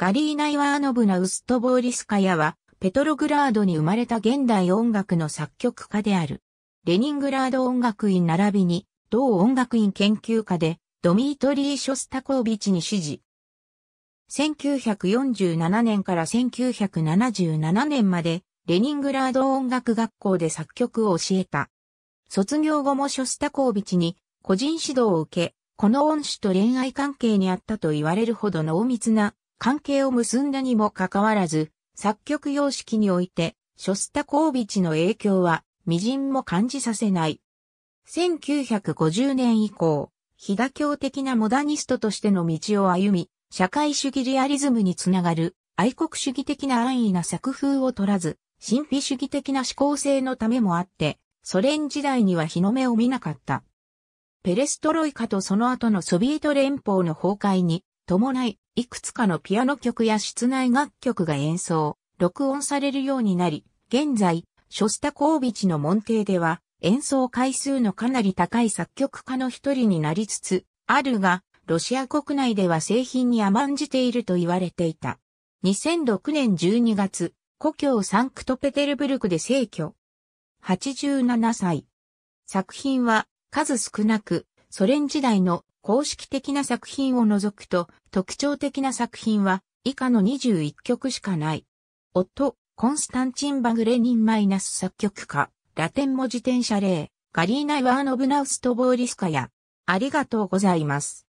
ガリーナ・イワーノブナ・ウストボーリスカヤは、ペトログラードに生まれた現代音楽の作曲家である。レニングラード音楽院並びに、同音楽院研究家で、ドミートリー・ショスタコービチに指示。1947年から1977年まで、レニングラード音楽学校で作曲を教えた。卒業後もショスタコービチに、個人指導を受け、この恩師と恋愛関係にあったと言われるほど濃密な関係を結んだにもかかわらず、作曲様式において、ショスタコービチの影響は、微塵も感じさせない。1950年以降、飛騨教的なモダニストとしての道を歩み、社会主義リアリズムにつながる、愛国主義的な安易な作風を取らず、神秘主義的な思考性のためもあって、ソ連時代には日の目を見なかった。ペレストロイカとその後のソビエト連邦の崩壊に伴い、いくつかのピアノ曲や室内楽曲が演奏、録音されるようになり、現在、ショスタコービチの門弟では、演奏回数のかなり高い作曲家の一人になりつつ、あるが、ロシア国内では製品に甘んじていると言われていた。2006年12月、故郷サンクトペテルブルクで逝去。87歳。作品は数少なく、ソ連時代の公式的な作品を除くと、特徴的な作品は、以下の21曲しかない。夫、コンスタンチン・バグレニン・マイナス作曲家、ラテン文字転写例、ガリーナ・イワーノブナウスト・ボーリスカや、ありがとうございます。